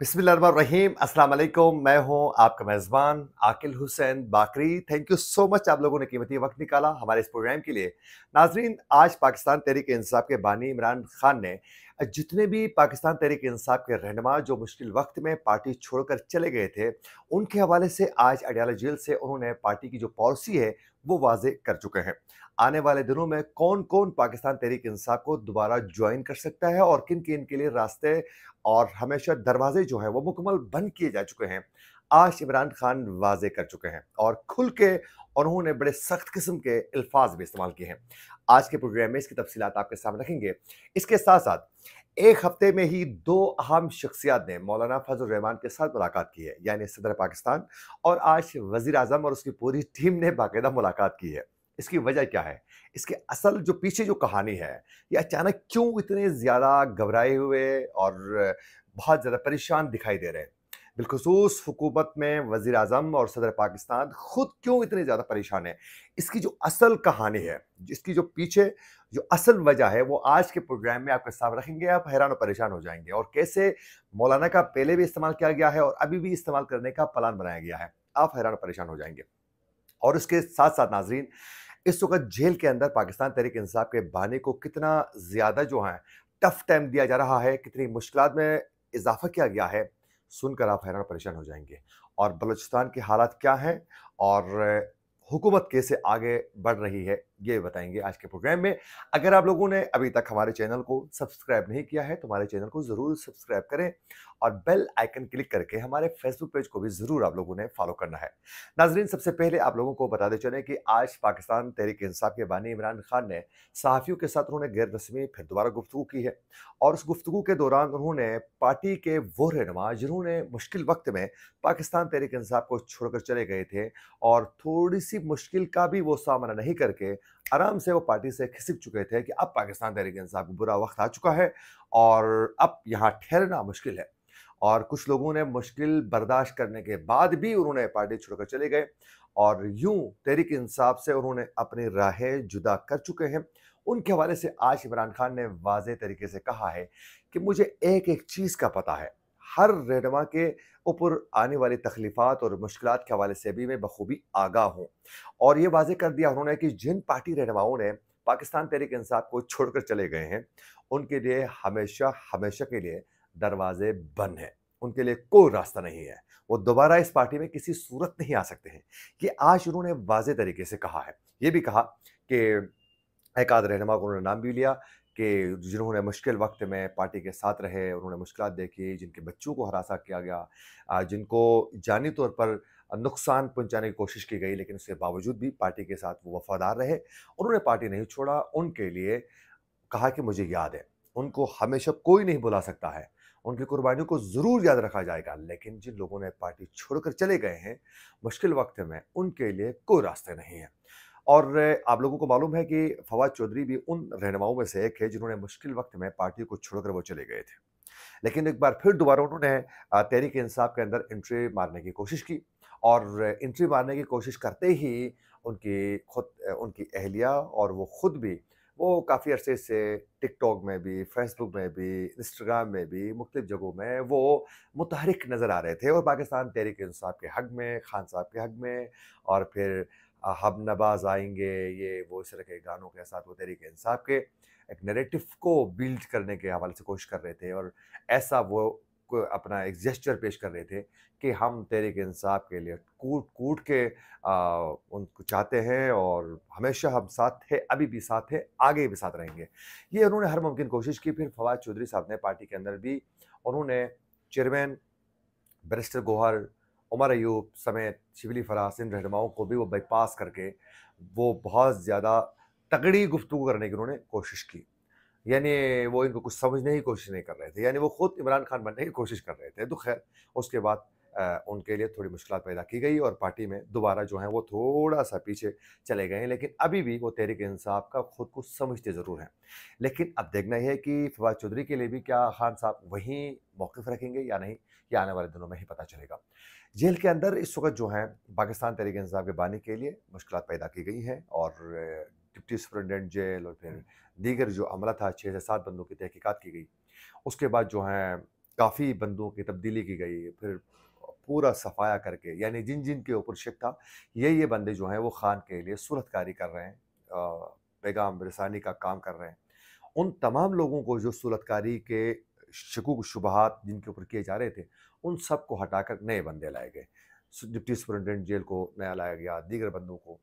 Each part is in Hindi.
बिस्मिल्लाहिर्रहमानिर्रहीम अस्सलाम वालेकुम मैं हूं आपका मेज़बान आकिल हुसैन बाकरी थैंक यू सो मच आप लोगों ने कीमती वक्त निकाला हमारे इस प्रोग्राम के लिए नाजरीन आज पाकिस्तान तहरीक इंसाफ के बानी इमरान खान ने जितने भी पाकिस्तान तहरीक इंसाफ के रहनमा जो मुश्किल वक्त में पार्टी छोड़कर चले गए थे उनके हवाले से आज अडियाला जेल से उन्होंने पार्टी की जो पॉलिसी है वो वाजे कर चुके हैं आने वाले दिनों में कौन कौन पाकिस्तान तहरीक इंसाफ को दोबारा ज्वाइन कर सकता है और किन किन के लिए रास्ते और हमेशा दरवाजे जो हैं वो मुकम्मल बंद किए जा चुके हैं आज इमरान खान वाजे कर चुके हैं और खुल के उन्होंने बड़े सख्त किस्म के अल्फाज भी इस्तेमाल किए हैं आज के प्रोग्राम में इसकी तफसी आपके सामने रखेंगे इसके साथ साथ एक हफ्ते में ही दो अहम शख्सियात ने मौलाना फजल रहमान के साथ मुलाकात की है यानी सदर पाकिस्तान और आज वजीर अजम और उसकी पूरी टीम ने बाकायदा मुलाकात की है इसकी वजह क्या है इसके असल जो पीछे जो कहानी है ये अचानक क्यों इतने ज़्यादा घबराए हुए और बहुत ज़्यादा परेशान दिखाई दे रहे हैं बिलखसूस हुकूमत में वज़ी अजम और सदर पाकिस्तान ख़ुद क्यों इतने ज़्यादा परेशान हैं इसकी जो असल कहानी है इसकी जो पीछे जो असल वजह है वो आज के प्रोग्राम में आपके साथ रखेंगे आप हैरान और परेशान हो जाएंगे और कैसे मौलाना का पहले भी इस्तेमाल किया गया है और अभी भी इस्तेमाल करने का प्लान बनाया गया है आप हैरान और परेशान हो जाएंगे और इसके साथ साथ नाजरीन इस वक्त जेल के अंदर पाकिस्तान तहरीक इंसाफ के बहाने को कितना ज़्यादा जो है टफ टाइम दिया जा रहा है कितनी मुश्किल में इजाफा किया गया है सुनकर आप हैरान परेशान हो जाएंगे और बलूचिस्तान के हालात क्या हैं और हुकूमत कैसे आगे बढ़ रही है ये बताएंगे आज के प्रोग्राम में अगर आप लोगों ने अभी तक हमारे चैनल को सब्सक्राइब नहीं किया है तो हमारे चैनल को ज़रूर सब्सक्राइब करें और बेल आइकन क्लिक करके हमारे फेसबुक पेज को भी ज़रूर आप लोगों ने फॉलो करना है नाजरीन सबसे पहले आप लोगों को बताते चले कि आज पाकिस्तान तहरीक इंसाफ के बानी इमरान खान ने सहाफ़ियों के साथ उन्होंने गैर रस्मी फिर दोबारा गुफ्तु की है और उस गुफ्तु के दौरान उन्होंने पार्टी के वो रहनमा जिन्होंने मुश्किल वक्त में पाकिस्तान तहरीक इंसाफ को छोड़कर चले गए थे और थोड़ी सी मुश्किल का भी वो सामना नहीं करके आराम से वो पार्टी से खिसक चुके थे कि अब पाकिस्तान तहरीक इंसाफ को बुरा वक्त आ चुका है और अब यहाँ ठहरना मुश्किल है और कुछ लोगों ने मुश्किल बर्दाश्त करने के बाद भी उन्होंने पार्टी छोड़कर चले गए और यूं तहरीक इंसाफ से उन्होंने अपनी राहें जुदा कर चुके हैं उनके हवाले से आज इमरान खान ने वाज तरीके से कहा है कि मुझे एक एक चीज़ का पता है हर रहनमा के ऊपर आने वाली तकलीफ़ात और मुश्किल के हवाले से भी मैं बखूबी आगा हूँ और ये वाजे कर दिया उन्होंने कि जिन पार्टी रहनुमाओं ने पाकिस्तान तहरीक इंसाफ को छोड़कर चले गए हैं उनके लिए हमेशा हमेशा के लिए दरवाजे बंद हैं उनके लिए कोई रास्ता नहीं है वो दोबारा इस पार्टी में किसी सूरत नहीं आ सकते हैं ये आज उन्होंने वाज तरीके से कहा है ये भी कहा कि एक आध रहनमा को उन्होंने नाम भी लिया कि जिन्होंने मुश्किल वक्त में पार्टी के साथ रहे उन्होंने मुश्किल देखी जिनके बच्चों को हरासा किया गया जिनको जानी तौर पर नुकसान पहुंचाने की कोशिश की गई लेकिन उसके बावजूद भी पार्टी के साथ वो वफादार रहे उन्होंने पार्टी नहीं छोड़ा उनके लिए कहा कि मुझे याद है उनको हमेशा कोई नहीं बुला सकता है उनकी कुर्बानियों को ज़रूर याद रखा जाएगा लेकिन जिन लोगों ने पार्टी छोड़कर चले गए हैं मुश्किल वक्त में उनके लिए कोई रास्ते नहीं हैं और आप लोगों को मालूम है कि फवाद चौधरी भी उन रहनुमाओं में से एक है जिन्होंने मुश्किल वक्त में पार्टी को छोड़कर वो चले गए थे लेकिन एक बार फिर दोबारा उन्होंने तहरीक इंसाफ के अंदर एंट्री मारने की कोशिश की और एंट्री मारने की कोशिश करते ही उनकी खुद उनकी अहलिया और वो ख़ुद भी वो काफ़ी अरसे से टिकटॉक में भी फेसबुक में भी इंस्टाग्राम में भी मुख्तु जगहों में वो मुतहरक नज़र आ रहे थे और पाकिस्तान तहरीक इंसाफ के हक में खान साहब के हक में और फिर हम नबाज आएंगे ये वो इस तरह के गानों के साथ वो तहरीक इंसाफ के एक नरेटिव को बिल्ड करने के हवाले से कोशिश कर रहे थे और ऐसा वो अपना एक जेस्चर पेश कर रहे थे कि हम तहरीक इंसाफ के लिए कूट कूट के आ, उनको चाहते हैं और हमेशा हम साथ थे अभी भी साथ हैं आगे भी साथ रहेंगे ये उन्होंने हर मुमकिन कोशिश की फिर फवाद चौधरी साहब ने पार्टी के अंदर भी उन्होंने चेयरमैन बैरिस्टर गोहर उमर अयूब समेत शिवली फराज इन रहनुमाओं को भी वो बाईपास करके वो बहुत ज़्यादा तगड़ी गुफ्तु करने की उन्होंने कोशिश की यानी वो इनको कुछ समझने की कोशिश नहीं कर रहे थे यानी वो खुद इमरान खान बनने की कोशिश कर रहे थे तो खैर उसके बाद उनके लिए थोड़ी मुश्किल पैदा की गई और पार्टी में दोबारा जो है वो थोड़ा सा पीछे चले गए लेकिन अभी भी वो तहरीक इंसाफ का खुद को समझते ज़रूर हैं लेकिन अब देखना यह है कि फवाद चौधरी के लिए भी क्या खान साहब वहीं मौक़ रखेंगे या नहीं ये आने वाले दिनों में ही पता चलेगा जेल के अंदर इस वक्त जो है पाकिस्तान तहरीक इंसाफ के बानी के लिए मुश्किल पैदा की गई हैं और डिप्टी सुप्रिटेंडेंट जेल और फिर दीगर जो अमला था छः से सात बंदों की तहकीकात की गई उसके बाद जो है काफ़ी बंदों की तब्दीली की गई फिर पूरा सफाया करके यानी जिन जिन के ऊपर शिक था ये ये बंदे जो हैं वो खान के लिए सूरतकारी कर रहे हैं पैगाम रसानी का काम कर रहे हैं उन तमाम लोगों को जो सूरतकारी के शकुक शुबहत जिनके ऊपर किए जा रहे थे उन सब को हटाकर नए बंदे लाए गए डिप्टी सुपरिटेंडेंट जेल को नया लाया गया दीगर बंदों को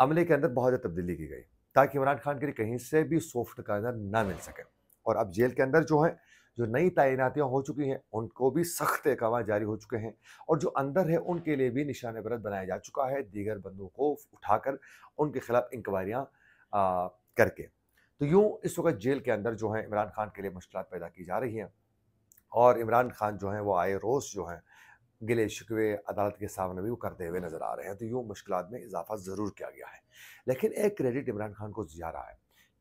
अमले के अंदर बहुत ज़्यादा तब्दीली की गई ताकि इमरान खान के लिए कहीं से भी सॉफ्ट कार्नर ना मिल सके और अब जेल के अंदर जो है जो नई तैनातियाँ हो चुकी हैं उनको भी सख्त अहकाम जारी हो चुके हैं और जो अंदर है उनके लिए भी निशान बरत बनाया जा चुका है दीगर बंदों को उठाकर उनके खिलाफ इंक्वायरियाँ करके तो यूँ इस वक्त जेल के अंदर जो है इमरान खान के लिए मुश्किल पैदा की जा रही हैं और इमरान खान जो हैं वो आए रोज़ जो हैं गिले शिकवे अदालत के सामने भी वो करते हुए नज़र आ रहे हैं तो यूँ मुश्किल में इजाफा ज़रूर किया गया है लेकिन एक क्रेडिट इमरान खान को दिया रहा है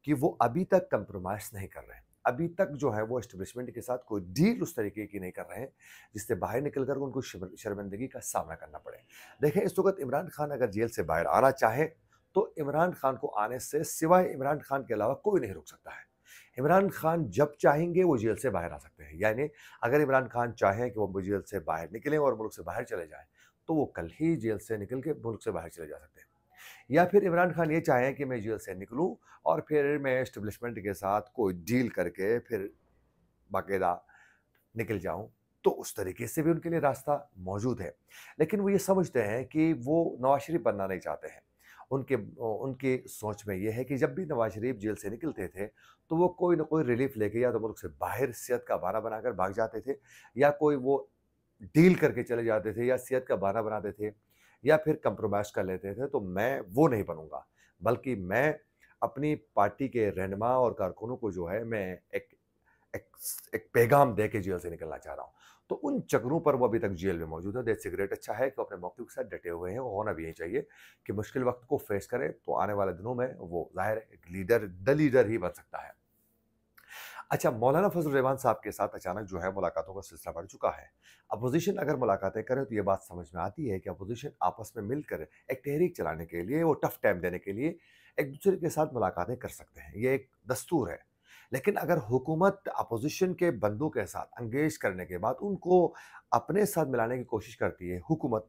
कि वो अभी तक कंप्रोमाइज़ नहीं कर रहे हैं अभी तक जो है वो इस्टबलिशमेंट के साथ कोई डील उस तरीके की नहीं कर रहे हैं जिससे बाहर निकल कर उनको शर्मिंदगी का सामना करना पड़े देखें इस वक्त इमरान खान अगर जेल से बाहर आना चाहे तो इमरान खान को आने से सिवाय इमरान खान के अलावा कोई नहीं रोक सकता है इमरान खान जब चाहेंगे वो जेल से बाहर आ सकते हैं यानी अगर इमरान खान चाहें कि वो जेल से बाहर निकलें और मुल्क से बाहर चले जाएँ तो वो कल ही जेल से निकल के मुल्क से बाहर चले जा सकते हैं या फिर इमरान खान ये चाहें कि मैं जेल से निकलूँ और फिर मैं इस्टबलिशमेंट के साथ कोई डील करके फिर बाकायदा निकल जाऊँ तो उस तरीके से भी उनके लिए रास्ता मौजूद है लेकिन वो ये समझते हैं कि वो नवाज शरीफ बनना नहीं चाहते हैं उनके उनकी सोच में ये है कि जब भी नवाज शरीफ जेल से निकलते थे तो वो कोई ना कोई रिलीफ लेके या तो मुल्क से बाहर सेहत का बारा बनाकर भाग जाते थे या कोई वो डील करके चले जाते थे या सेहत का बारा बनाते थे या फिर कंप्रोमाइज़ कर लेते थे तो मैं वो नहीं बनूँगा बल्कि मैं अपनी पार्टी के रहनमा और कारकुनों को जो है मैं एक एक, एक पैगाम दे के जेल से निकलना चाह रहा हूँ तो उन चक्रों पर वो अभी तक जेल में मौजूद है दैट सिगरेट अच्छा है कि अपने मौके के साथ डटे हुए हैं होना भी यही चाहिए कि मुश्किल वक्त को फेस करें तो आने वाले दिनों में वो जाहिर एक लीडर द लीडर ही बन सकता है अच्छा मौलाना फजल रहमान साहब के साथ अचानक जो है मुलाकातों का सिलसिला बढ़ चुका है अपोजिशन अगर मुलाकातें करें तो ये बात समझ में आती है कि अपोजिशन आपस में मिलकर एक तहरीक चलाने के लिए वो टफ टाइम देने के लिए एक दूसरे के साथ मुलाकातें कर सकते हैं ये एक दस्तूर है लेकिन अगर हुकूमत अपोजिशन के बंदों के साथ अंगेज करने के बाद उनको अपने साथ मिलाने की कोशिश करती है हुकूमत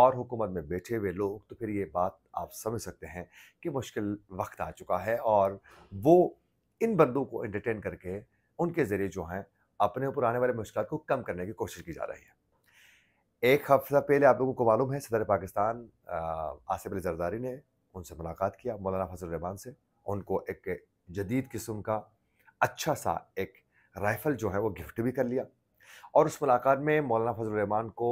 और हुकूमत में बैठे हुए लोग तो फिर ये बात आप समझ सकते हैं कि मुश्किल वक्त आ चुका है और वो इन बंदों को एंटरटेन करके उनके ज़रिए जो हैं अपने ऊपर आने वाले मुश्किल को कम करने की कोशिश की जा रही है एक हफ्ता पहले आप लोगों को मालूम है सदर पाकिस्तान आसिफ अली जरदारी ने उनसे मुलाकात किया मौलाना फजल रहमान से उनको एक जदीद किस्म का अच्छा सा एक राइफ़ल जो है वो गिफ्ट भी कर लिया और उस मुलाकात में मौलाना फजल रहमान को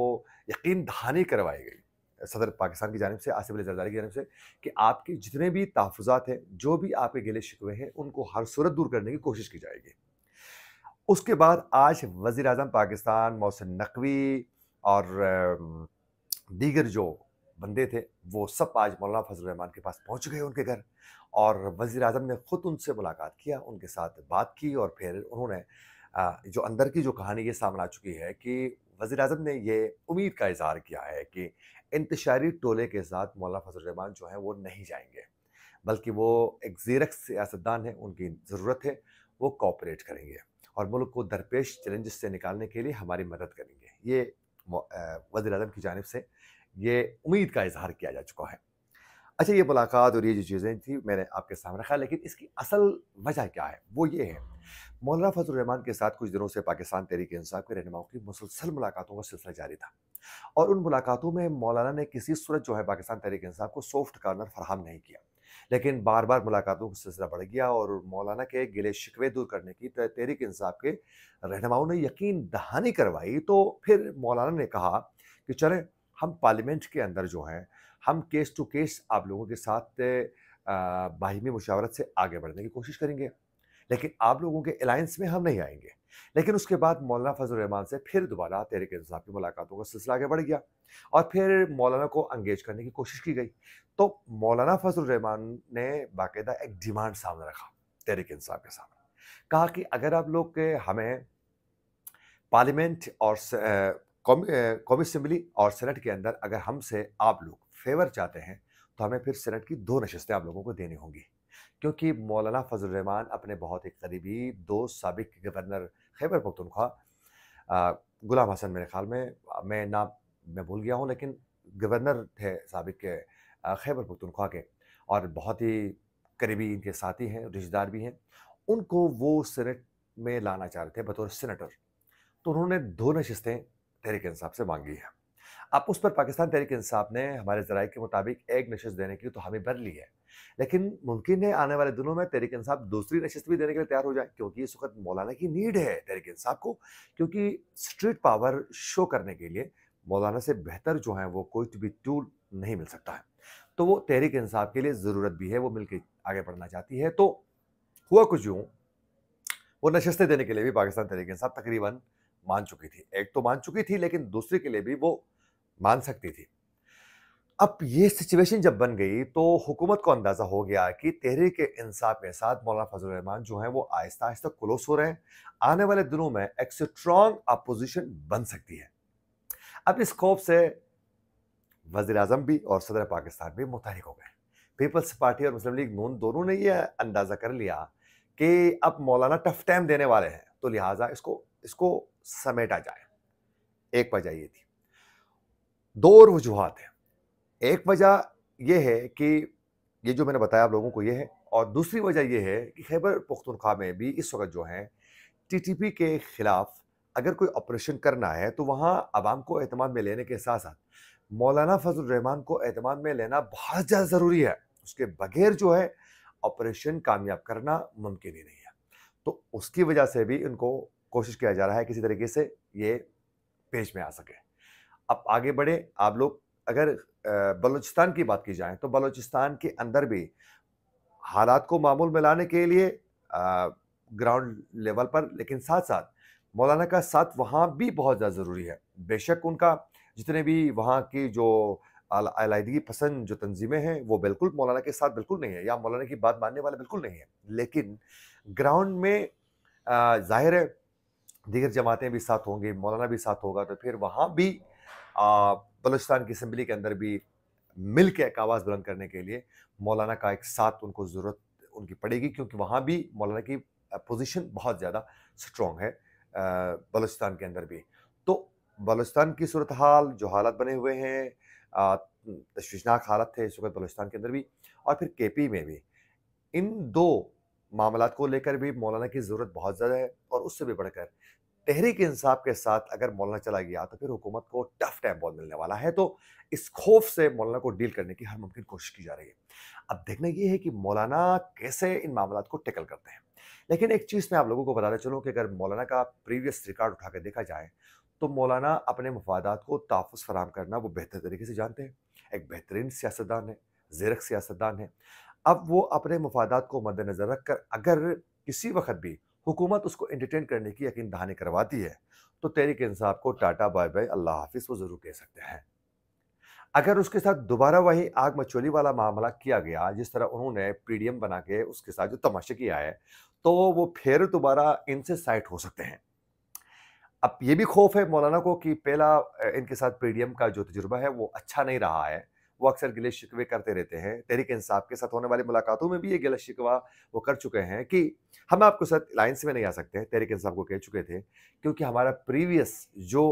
यकीन दहानी करवाई गई सदर पाकिस्तान की जानब से आसिफ अली जरदारी की जानब से कि आपके जितने भी तहफ़ात हैं जो भी आपके गिले शिकवे हैं उनको हर सूरत दूर करने की कोशिश की जाएगी उसके बाद आज वज़ी अजम पाकिस्तान मौसन नकवी और दीगर जो बंदे थे वो सब आज मौलाना फजल रहमान के पास पहुँच गए उनके घर और वज़ी अजम ने ख़ुद उनसे मुलाकात किया उनके साथ बात की और फिर उन्होंने जो अंदर की जो कहानी ये सामने आ चुकी है कि वज़ी अजम ने ये उम्मीद का इजहार किया है कि इंतशारी टोले के साथ मौलाना फजल रहमान जो हैं वो नहीं जाएंगे बल्कि वो एक जीरक सियासतदान हैं उनकी ज़रूरत है वो कॉपरेट करेंगे और मुल्क को दरपेश चैलेंजेस से निकालने के लिए हमारी मदद करेंगे ये वजी अजम की जानब से ये उम्मीद का इजहार किया जा चुका है अच्छा ये मुलाकात और ये जो चीज़ें थी मैंने आपके सामने रखा लेकिन इसकी असल वजह क्या है वो ये है मौलाना फजलरहमान के साथ कुछ दिनों से पाकिस्तान तहरीक इंसाफ के रहनुमाओं की मुसलसल मुलाकातों का सिलसिला जारी था और उन मुलाकातों में मौलाना ने किसी सूरत जो है पाकिस्तान तहरीक इंसाफ को सॉफ्ट कार्नर फराहम नहीं किया लेकिन बार बार मुलाकातों का सिलसिला बढ़ गया और मौलाना के गिले शिकवे दूर करने की तहरीक इंसाफ के रहनुमाओं ने यकीन दहानी करवाई तो फिर मौलाना ने कहा कि चलें हम पार्लियामेंट के अंदर जो हैं हम केस टू केस आप लोगों के साथ बाहिमी मुशावरत से आगे बढ़ने की कोशिश करेंगे लेकिन आप लोगों के अलायंस में हम नहीं आएंगे लेकिन उसके बाद मौलाना फजल रहमान से फिर दोबारा के इंसाफ की मुलाकातों का सिलसिला आगे बढ़ गया और फिर मौलाना को अंगेज करने की कोशिश की गई तो मौलाना फजल रहमान ने बाकायदा एक डिमांड सामने रखा के इंसाफ के सामने कहा कि अगर आप लोग हमें पार्लियामेंट और कौमी असम्बली और सेनेट के अंदर अगर हमसे आप लोग फेवर चाहते हैं तो हमें फिर सीनेट की दो नशस्तें आप लोगों को देनी होंगी क्योंकि मौलाना फजल रहमान अपने बहुत ही करीबी दो सबक गवर्नर खैबर पखतनख्वा गुलाम हसन मेरे ख्याल में मैं ना मैं भूल गया हूँ लेकिन गवर्नर थे सबक के खैबर पखतनख्वा के और बहुत ही करीबी इनके साथी हैं रिश्तेदार भी हैं उनको वो सीनेट में लाना चाह रहे थे बतौर सीनेटर तो उन्होंने दो नशस्तें तहरीक इंसाफ से मांगी हैं अब उस पर पाकिस्तान तहरीक इंसाफ ने हमारे जराये के मुताबिक एक नशस्त देने के लिए तो हमें भर ली है लेकिन मुमकिन है आने वाले दिनों में तहरीक इंसाफ दूसरी नशस्त भी देने के लिए तैयार हो जाए क्योंकि इस वक्त मौलाना की नीड है तहरीक इंसाफ को क्योंकि स्ट्रीट पावर शो करने के लिए मौलाना से बेहतर जो है वो कोई भी टूल नहीं मिल सकता है तो वो तहरीक इंसाफ के लिए ज़रूरत भी है वो मिलकर आगे बढ़ना चाहती है तो हुआ कुछ यूँ वो नशस्तें देने के लिए भी पाकिस्तान तहरीक इंसाफ तकरीबन मान चुकी थी एक तो मान चुकी थी लेकिन दूसरे के लिए भी वो मान सकती थी अब ये सिचुएशन जब बन गई तो हुकूमत को अंदाज़ा हो गया कि के इंसाफ के साथ मौलाना रहमान जो हैं वो आहिस्ता आहिस्ता क्लोज हो रहे हैं आने वाले दिनों में एक स्ट्रॉन्ग अपोजिशन बन सकती है अब इस खौफ से वजी अजम भी और सदर पाकिस्तान भी मुतहरक हो गए पीपल्स पार्टी और मुस्लिम लीग नून दोनों ने यह अंदाज़ा कर लिया कि अब मौलाना टफ टाइम देने वाले हैं तो लिहाजा इसको इसको समेटा जाए एक वजह ये थी दो और वजूहत हैं एक वजह यह है कि ये जो मैंने बताया आप लोगों को ये है और दूसरी वजह यह है कि खैबर पुख्तनख्वा में भी इस वक्त जो टी टीटीपी के ख़िलाफ़ अगर कोई ऑपरेशन करना है तो वहाँ आवाम को अहतमान में लेने के साथ साथ मौलाना फजल रहमान को अहतमान में लेना बहुत ज़्यादा ज़रूरी है उसके बगैर जो है ऑपरेशन कामयाब करना मुमकिन ही नहीं है तो उसकी वजह से भी उनको कोशिश किया जा रहा है किसी तरीके से ये पेश में आ सके आप आगे बढ़े आप लोग अगर बलूचिस्तान की बात की जाए तो बलूचिस्तान के अंदर भी हालात को मामूल में लाने के लिए ग्राउंड लेवल पर लेकिन साथ साथ मौलाना का साथ वहाँ भी बहुत ज़्यादा ज़रूरी है बेशक उनका जितने भी वहाँ की जो अलायदगी पसंद जो तंजीमें हैं वो बिल्कुल मौलाना के साथ बिल्कुल नहीं है या मौलाना की बात मानने वाले बिल्कुल नहीं है लेकिन ग्राउंड में ज़ाहिर है दीगर जमातें भी साथ होंगी मौलाना भी साथ होगा तो फिर वहाँ भी बलुचस्तान की असम्बली के अंदर भी मिल के एक आवाज़ बुलंद करने के लिए मौलाना का एक साथ उनको ज़रूरत उनकी पड़ेगी क्योंकि वहाँ भी मौलाना की पोजीशन बहुत ज़्यादा स्ट्रॉन्ग है बलूचिस्तान के अंदर भी तो बलोचस्तान की सूरत हाल जो हालात बने हुए हैं तशवीशनाक हालत थे इस वक्त बलोचस्तान के अंदर भी और फिर के पी में भी इन दो मामला को लेकर भी मौलाना की ज़रूरत बहुत ज़्यादा है और उससे भी बढ़कर तहरीक इंसाफ के साथ अगर मौलाना चला गया तो फिर हुकूमत को टफ टाइम बहुत मिलने वाला है तो इस खौफ से मौलाना को डील करने की हर मुमकिन कोशिश की जा रही है अब देखना यह है कि मौलाना कैसे इन मामला को टैकल करते हैं लेकिन एक चीज़ मैं आप लोगों को बताना चलूँ कि अगर मौलाना का प्रीवियस रिकॉर्ड उठाकर देखा जाए तो मौलाना अपने मफादात को तहफ़ फराम करना वो बेहतर तरीके से जानते हैं एक बेहतरीन सियासतदान है जेरक सियासतदान है अब वो अपने मफादात को मद्दनज़र रख कर अगर किसी वक्त भी हुकूमत उसको एंटरटेन करने की यकीन दहानी करवाती है तो तहरीक इंसाफ को टाटा बाय बाय अल्लाह हाफिज़ वो ज़रूर कह सकते हैं अगर उसके साथ दोबारा वही आग मचोली वाला मामला किया गया जिस तरह उन्होंने पीडीएम बना के उसके साथ जो तमाशा किया है तो वो फिर दोबारा इनसे साइट हो सकते हैं अब ये भी खौफ है मौलाना को कि पहला इनके साथ पीडीएम का जो तजुर्बा है वो अच्छा नहीं रहा है वो अक्सर गिले शिकवे करते रहते हैं तहरीक इंसाफ के साथ होने वाली मुलाकातों में भी ये गिला शिकवा वो कर चुके हैं कि हम आपको साथ अलायंस में नहीं आ सकते हैं तहरीक इंसाफ को कह चुके थे क्योंकि हमारा प्रीवियस जो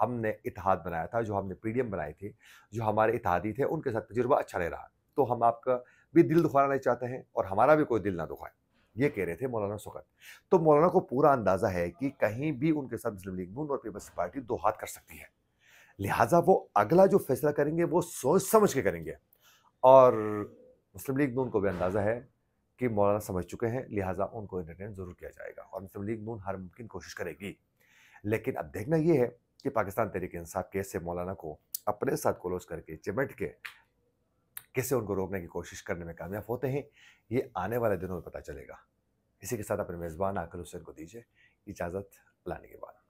हमने इतिहाद बनाया था जो हमने पीडीएम बनाई थी जो हमारे इतिहादी थे उनके साथ तजुर्बा अच्छा नहीं रहा तो हम आपका भी दिल दुखाना नहीं चाहते हैं और हमारा भी कोई दिल ना दुखाए ये कह रहे थे मौलाना सुखत तो मौलाना को पूरा अंदाज़ा है कि कहीं भी उनके साथ मुस्लिम लीग नून और पीपल्स पार्टी दो हाथ कर सकती है लिहाजा वो अगला जो फैसला करेंगे वो सोच समझ के करेंगे और मुस्लिम लीग नून को भी अंदाज़ा है कि मौलाना समझ चुके हैं लिहाजा उनको इंटरटेन ज़रूर किया जाएगा और मुस्लिम लीग नून हर मुमकिन कोशिश करेगी लेकिन अब देखना ये है कि पाकिस्तान तहरीक इंसाफ कैसे मौलाना को अपने साथ क्लोज करके चिमट के कैसे उनको रोकने की कोशिश करने में कामयाब होते हैं ये आने वाले दिनों में पता चलेगा इसी के साथ अपने मेज़बान आकर हुसैन को दीजिए इजाज़त लाने के बाद